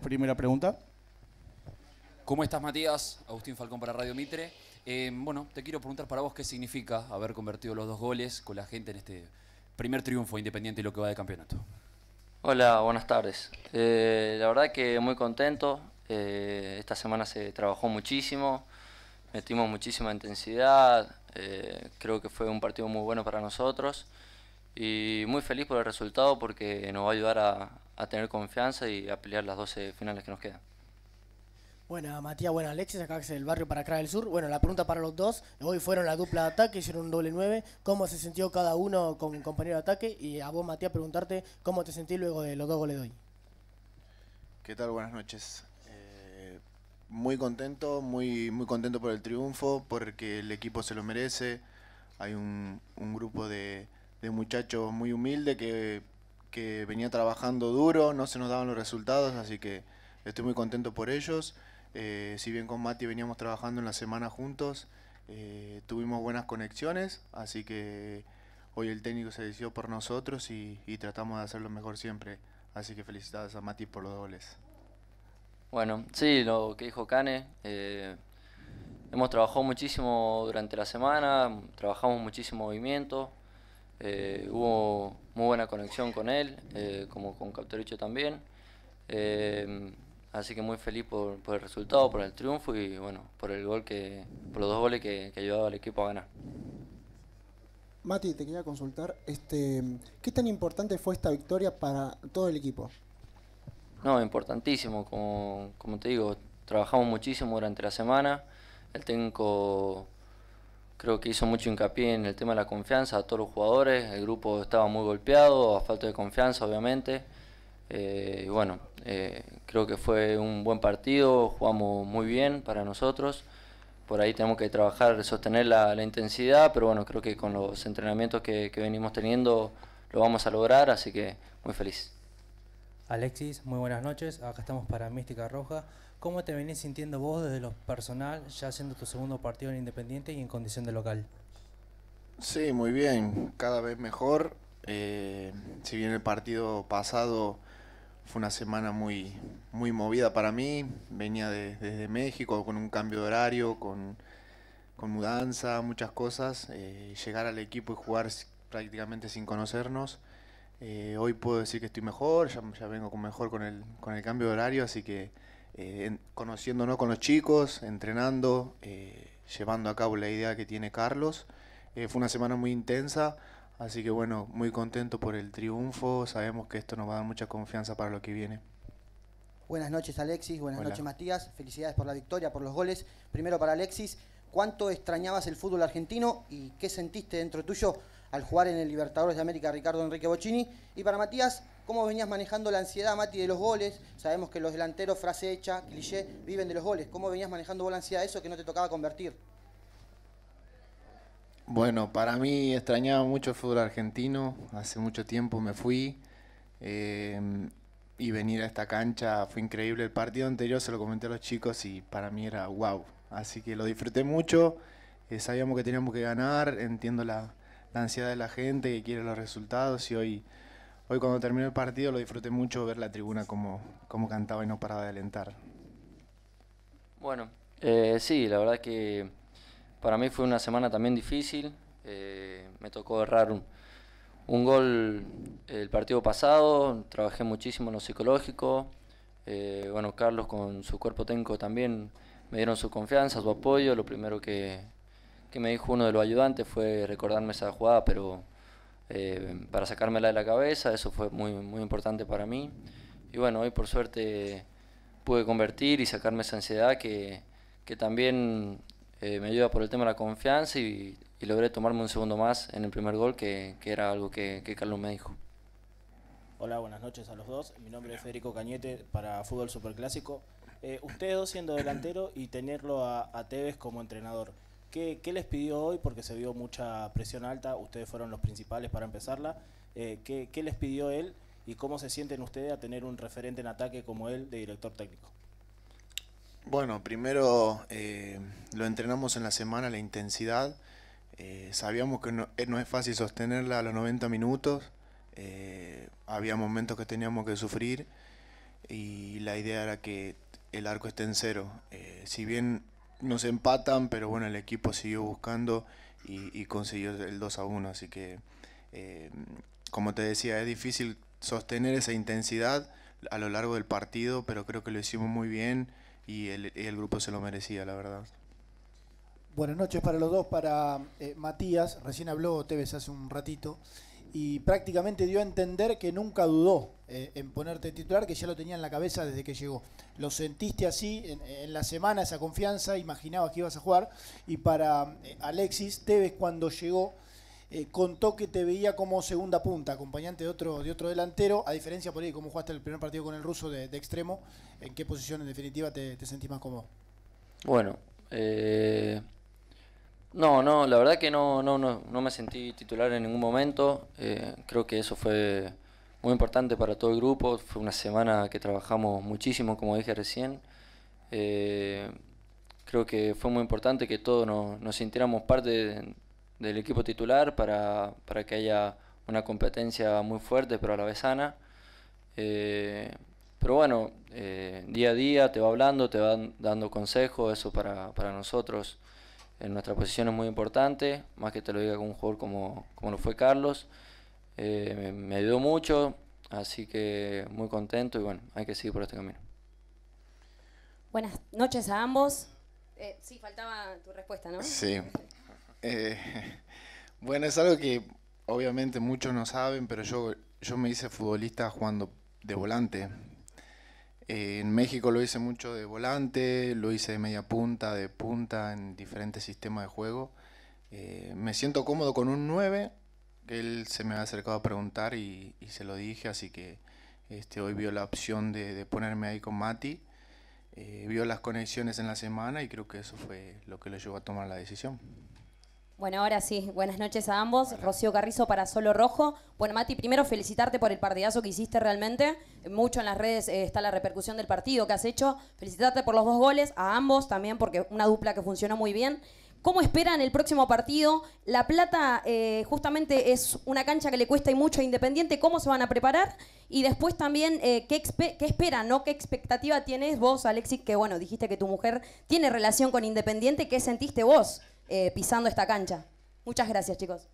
Primera pregunta. ¿Cómo estás, Matías? Agustín Falcón para Radio Mitre. Eh, bueno, te quiero preguntar para vos qué significa haber convertido los dos goles con la gente en este primer triunfo independiente y lo que va de campeonato. Hola, buenas tardes. Eh, la verdad que muy contento. Eh, esta semana se trabajó muchísimo, metimos muchísima intensidad. creo que fue un partido muy bueno para nosotros y muy feliz por el resultado porque nos va a ayudar a, a tener confianza y a pelear las 12 finales que nos quedan. Buena, Matías, bueno Alexis, acá es el barrio para acá del Sur. Bueno, la pregunta para los dos. Hoy fueron la dupla de ataque, hicieron un doble nueve. ¿Cómo se sintió cada uno con un compañero de ataque? Y a vos, Matías, preguntarte cómo te sentí luego de los dos goles de hoy. ¿Qué tal? Buenas noches. Eh, muy contento, muy, muy contento por el triunfo, porque el equipo se lo merece. Hay un, grupo de, muchachos muy humilde que que venía trabajando duro, no se nos daban los resultados, así que estoy muy contento por ellos. Eh, si bien con Mati veníamos trabajando en la semana juntos, eh, tuvimos buenas conexiones, así que hoy el técnico se decidió por nosotros y, tratamos de hacerlo mejor siempre. Así que felicidades a Mati por los dobles. Bueno, sí, lo que dijo Cane, eh, hemos trabajado muchísimo durante la semana, trabajamos muchísimo movimiento, eh, hubo muy buena conexión con él, eh, como con Captoricho también. Eh, así que muy feliz por, el resultado, por el triunfo y bueno, por el gol que, por los dos goles que, ha ayudaba al equipo a ganar. Mati, te quería consultar, este, ¿qué tan importante fue esta victoria para todo el equipo? No, importantísimo, como, como te digo, trabajamos muchísimo durante la semana, el técnico Creo que hizo mucho hincapié en el tema de la confianza a todos los jugadores. El grupo estaba muy golpeado, a falta de confianza, obviamente. Eh, y bueno, eh, creo que fue un buen partido, jugamos muy bien para nosotros. Por ahí tenemos que trabajar, sostener la, intensidad, pero bueno, creo que con los entrenamientos que venimos teniendo lo vamos a lograr, así que muy feliz. Alexis, muy buenas noches. Acá estamos para Mística Roja. ¿Cómo te venís sintiendo vos desde lo personal, ya siendo tu segundo partido en Independiente y en condición de local? Sí, muy bien. Cada vez mejor. Eh, si bien el partido pasado fue una semana muy, muy movida para mí, venía desde México con un cambio de horario, con, mudanza, muchas cosas. Eh, llegar al equipo y jugar prácticamente sin conocernos eh, hoy puedo decir que estoy mejor, ya, vengo con mejor con el, con el cambio de horario, así que eh, conociéndonos con los chicos, entrenando, eh, llevando a cabo la idea que tiene Carlos. fue una semana muy intensa, así que bueno, muy contento por el triunfo, sabemos que esto nos va a dar mucha confianza para lo que viene. Buenas noches Alexis, buenas noches Matías, felicidades por la victoria, por los goles. Primero para Alexis, ¿Cuánto extrañabas el fútbol argentino y qué sentiste dentro tuyo al jugar en el Libertadores de América Ricardo Enrique Bocini? Y para Matías, ¿cómo venías manejando la ansiedad, Mati, de los goles? Sabemos que los delanteros, frase hecha, cliché, viven de los goles. ¿Cómo venías manejando la ansiedad de eso que no te tocaba convertir? Bueno, para mí extrañaba mucho el fútbol argentino. Hace mucho tiempo me fui. Eh, y venir a esta cancha fue increíble. El partido anterior se lo comenté a los chicos y para mí era wow. Así que lo disfruté mucho, eh, sabíamos que teníamos que ganar, entiendo la, ansiedad de la gente que quiere los resultados y hoy, hoy cuando terminó el partido lo disfruté mucho ver la tribuna como, como cantaba y no paraba de alentar. Bueno, eh, sí, la verdad que para mí fue una semana también difícil, eh, me tocó errar un, gol el partido pasado, trabajé muchísimo en lo psicológico, bueno, Carlos con su cuerpo técnico también me dieron su confianza, su apoyo. Lo primero que, me dijo uno de los ayudantes fue recordarme esa jugada, pero eh, para sacármela de la cabeza, eso fue muy, muy importante para mí. Y bueno, hoy por suerte pude convertir y sacarme esa ansiedad que, también eh, me ayuda por el tema de la confianza y, y, logré tomarme un segundo más en el primer gol, que, era algo que, que Carlos me dijo. Hola, buenas noches a los dos. Mi nombre es Federico Cañete para Fútbol Superclásico. Eh, ustedes dos siendo delantero y tenerlo a, Tevez como entrenador, ¿qué, les pidió hoy? Porque se vio mucha presión alta, ustedes fueron los principales para empezarla. Eh, ¿qué, les pidió él y cómo se sienten ustedes a tener un referente en ataque como él de director técnico? Bueno, primero eh, lo entrenamos en la semana, la intensidad. sabíamos que no, es fácil sostenerla a los 90 minutos. había momentos que teníamos que sufrir y la idea era que el arco esté en cero. Eh, si bien nos empatan, pero bueno, el equipo siguió buscando y, consiguió el 2 a 1. Así que, eh, como te decía, es difícil sostener esa intensidad a lo largo del partido, pero creo que lo hicimos muy bien y el, grupo se lo merecía, la verdad. Buenas noches para los dos, para eh, Matías, recién habló Tevez hace un ratito y prácticamente dio a entender que nunca dudó eh, en ponerte titular, que ya lo tenía en la cabeza desde que llegó. ¿Lo sentiste así en, la semana, esa confianza? ¿Imaginabas que ibas a jugar? Y para eh, Alexis Tevez, cuando llegó, eh, contó que te veía como segunda punta, acompañante de otro, de otro delantero, a diferencia por ahí, como jugaste el primer partido con el ruso de, extremo, ¿en qué posición en definitiva te, te sentís más cómodo? Bueno, no, no, la verdad que no, me sentí titular en ningún momento. Eh, creo que eso fue muy importante para todo el grupo. Fue una semana que trabajamos muchísimo, como dije recién. Eh, creo que fue muy importante que todos nos, sintiéramos parte del equipo titular para, que haya una competencia muy fuerte, pero a la vez sana. Eh, pero bueno, día a día te va hablando, te va dando consejos, eso para nosotros en nuestra posición es muy importante, más que te lo diga con un jugador como, como lo fue Carlos. Eh, me, ayudó mucho, así que muy contento y bueno, hay que seguir por este camino. Buenas noches a ambos. Eh, sí, faltaba tu respuesta, ¿no? Sí. Eh, bueno, es algo que obviamente muchos no saben, pero yo, yo me hice futbolista jugando de volante eh, en México lo hice mucho de volante, lo hice de media punta, de punta, en diferentes sistemas de juego. Eh, me siento cómodo con un 9, que él se me ha acercado a preguntar y, se lo dije, así que este, hoy vio la opción de, ponerme ahí con Mati. Eh, vio las conexiones en la semana y creo que eso fue lo que lo llevó a tomar la decisión. Bueno, ahora sí, buenas noches a ambos. Rocío Carrizo para Solo Rojo. Bueno, Mati, primero felicitarte por el partidazo que hiciste realmente. Mucho en las redes eh, está la repercusión del partido que has hecho. Felicitarte por los dos goles, a ambos también, porque una dupla que funcionó muy bien. ¿Cómo esperan el próximo partido? La Plata eh, justamente es una cancha que le cuesta y mucho a Independiente. ¿Cómo se van a preparar? Y después también, eh, ¿qué, ¿qué, esperan? ¿no? ¿Qué expectativa tienes vos, Alexis? Que bueno, dijiste que tu mujer tiene relación con Independiente. ¿Qué sentiste vos eh, pisando esta cancha. Muchas gracias, chicos.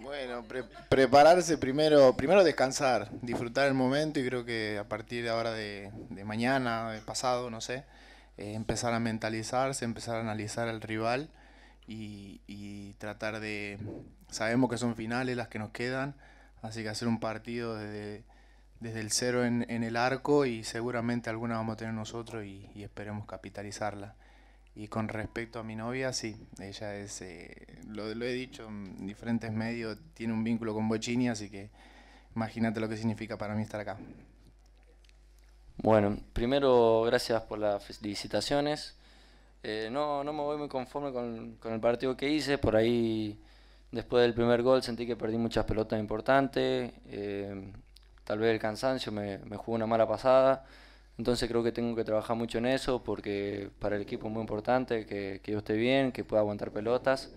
Bueno, prepararse primero, primero descansar, disfrutar el momento y creo que a partir de ahora de, mañana, pasado, no sé, eh, empezar a mentalizarse, empezar a analizar al rival y, y, tratar de, sabemos que son finales las que nos quedan, así que hacer un partido desde desde el cero en, el arco y seguramente alguna vamos a tener nosotros y, esperemos capitalizarla. Y con respecto a mi novia, sí, ella es, eh, lo, he dicho en diferentes medios, tiene un vínculo con Bochini, así que imagínate lo que significa para mí estar acá. Bueno, primero gracias por las felicitaciones. Eh, no, me voy muy conforme con, el partido que hice, por ahí después del primer gol sentí que perdí muchas pelotas importantes. Eh, tal vez el cansancio me, jugó una mala pasada. Entonces creo que tengo que trabajar mucho en eso porque para el equipo es muy importante que, yo esté bien, que pueda aguantar pelotas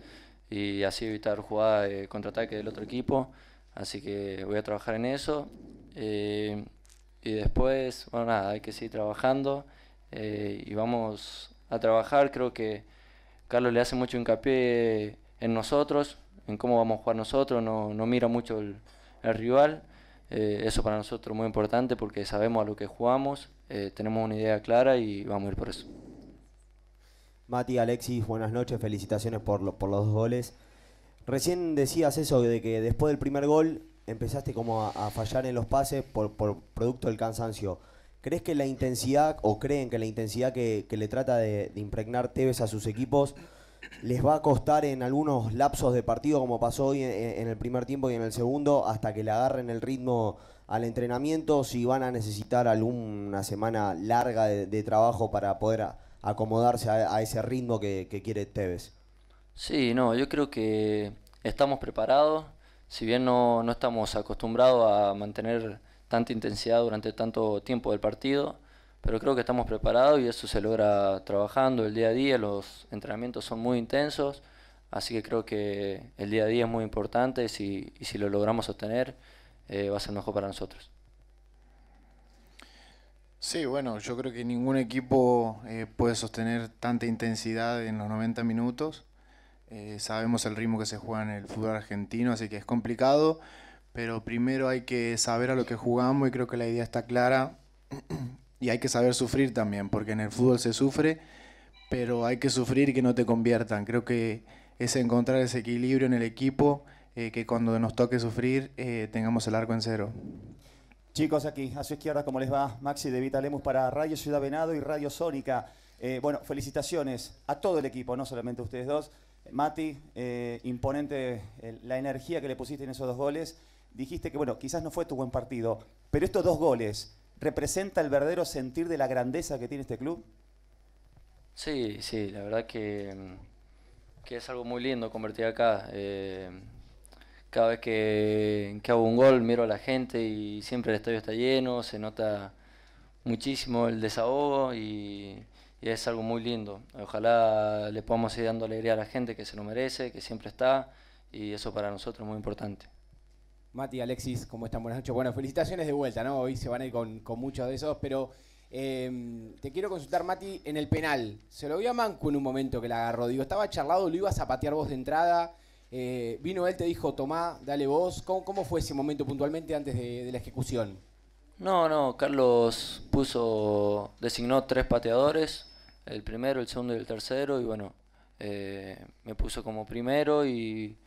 y así evitar jugadas de contraataque del otro equipo. Así que voy a trabajar en eso. Eh, y después, bueno, nada, hay que seguir trabajando eh, y vamos a trabajar. Creo que Carlos le hace mucho hincapié en nosotros, en cómo vamos a jugar nosotros, no, mira mucho el rival eh, eso para nosotros es muy importante porque sabemos a lo que jugamos, eh, tenemos una idea clara y vamos a ir por eso. Mati, Alexis, buenas noches, felicitaciones por, los por los dos goles. Recién decías eso de que después del primer gol empezaste como a, fallar en los pases por, por, producto del cansancio. ¿Crees que la intensidad, o creen que la intensidad que, le trata de, de impregnar Tevez a sus equipos les va a costar en algunos lapsos de partido, como pasó hoy en, el primer tiempo y en el segundo, hasta que le agarren el ritmo al entrenamiento, si van a necesitar alguna semana larga de, trabajo para poder acomodarse a, ese ritmo que, quiere Tevez. Sí, no, yo creo que estamos preparados, si bien no estamos acostumbrados a mantener tanta intensidad durante tanto tiempo del partido, pero creo que estamos preparados y eso se logra trabajando el día a día, los entrenamientos son muy intensos, así que creo que el día a día es muy importante y si, lo logramos sostener eh, va a ser mejor para nosotros. Sí, bueno, yo creo que ningún equipo eh, puede sostener tanta intensidad en los 90 minutos. Eh, sabemos el ritmo que se juega en el fútbol argentino, así que es complicado, pero primero hay que saber a lo que jugamos y creo que la idea está clara y hay que saber sufrir también, porque en el fútbol se sufre, pero hay que sufrir y que no te conviertan. Creo que es encontrar ese equilibrio en el equipo, eh, que cuando nos toque sufrir eh, tengamos el arco en cero. Chicos, aquí a su izquierda, ¿cómo les va? Maxi de Vitalemos para Radio Ciudad Venado y Radio Sónica. Eh, bueno, felicitaciones a todo el equipo, no solamente a ustedes dos. Mati, imponente la energía que le pusiste en esos dos goles. Dijiste que, bueno, quizás no fue tu buen partido, pero estos dos goles representa el verdadero sentir de la grandeza que tiene este club? Sí, sí, la verdad que, mm, es algo muy lindo convertir acá. Eh, cada vez que, hago un gol miro a la gente y siempre el estadio está lleno, se nota muchísimo el desahogo y, y es algo muy lindo. Ojalá le podamos ir dando alegría a la gente que se lo merece, que siempre está y eso para nosotros es muy importante. Mati, Alexis, ¿cómo están? Buenas noches. Bueno, felicitaciones de vuelta, ¿no? Hoy se van a ir con, muchos de esos, pero em, te quiero consultar, Mati, en el penal. Se lo vio a Manco en un momento que la agarró. Digo, estaba charlado, lo ibas a patear vos de entrada. Eh, vino él, te dijo, tomá, dale vos. ¿Cómo, fue ese momento puntualmente antes de, la ejecución? No, no, Carlos puso, designó tres pateadores, el primero, el segundo y el tercero, y bueno, eh, me puso como primero y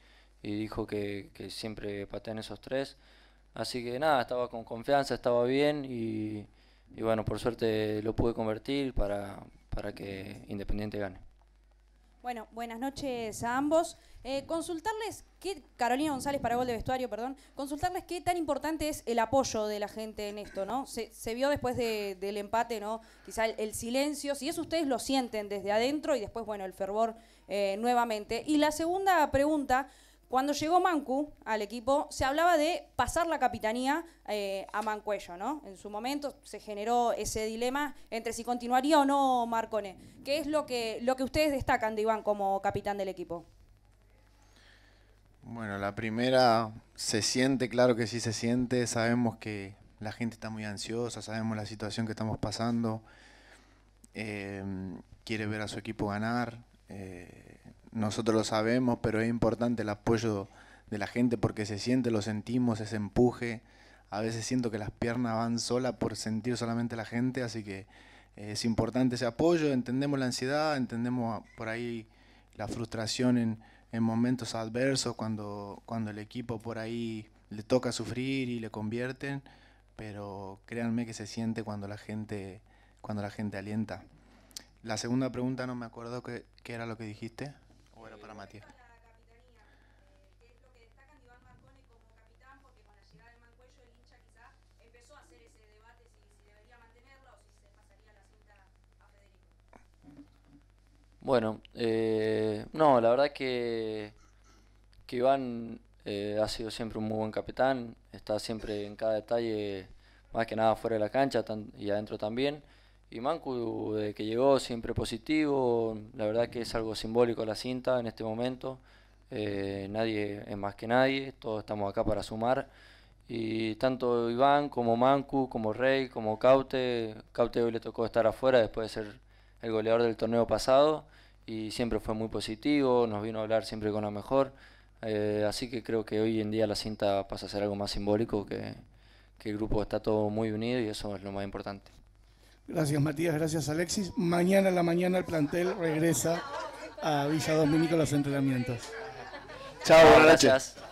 y dijo que, que siempre patean esos tres. Así que nada, estaba con confianza, estaba bien y, y bueno, por suerte lo pude convertir para, para que Independiente gane. Bueno, buenas noches a ambos. Eh, consultarles qué, Carolina González para gol de vestuario, perdón, consultarles qué tan importante es el apoyo de la gente en esto, ¿no? Se, vio después del empate, ¿no? Quizá el, silencio, si eso ustedes lo sienten desde adentro y después, bueno, el fervor eh, nuevamente. Y la segunda pregunta, cuando llegó Mancu al equipo, se hablaba de pasar la capitanía eh, a Mancuello, ¿no? En su momento se generó ese dilema entre si continuaría o no Marcone. ¿Qué es lo que, lo que ustedes destacan de Iván como capitán del equipo? Bueno, la primera se siente, claro que sí se siente. Sabemos que la gente está muy ansiosa, sabemos la situación que estamos pasando. Eh, quiere ver a su equipo ganar. Eh, nosotros lo sabemos, pero es importante el apoyo de la gente porque se siente, lo sentimos, ese empuje. A veces siento que las piernas van sola por sentir solamente la gente, así que eh, es importante ese apoyo, entendemos la ansiedad, entendemos por ahí la frustración en, momentos adversos, cuando, cuando el equipo por ahí le toca sufrir y le convierten, pero créanme que se siente cuando la gente, cuando la gente alienta. La segunda pregunta no me acuerdo qué era lo que dijiste. Matías. Bueno, eh, no, la verdad que, que Iván eh, ha sido siempre un muy buen capitán, está siempre en cada detalle, más que nada fuera de la cancha y adentro también. Y Mancu, que llegó, siempre positivo. La verdad que es algo simbólico la cinta en este momento. Eh, nadie es más que nadie, todos estamos acá para sumar. Y tanto Iván como Mancu, como Rey, como Caute, Caute hoy le tocó estar afuera después de ser el goleador del torneo pasado y siempre fue muy positivo, nos vino a hablar siempre con lo mejor. Eh, así que creo que hoy en día la cinta pasa a ser algo más simbólico, que el grupo está todo muy unido y eso es lo más importante. Gracias Matías, gracias Alexis. Mañana en la mañana el plantel regresa a Villa Dominico los entrenamientos. Chao, buenas noches.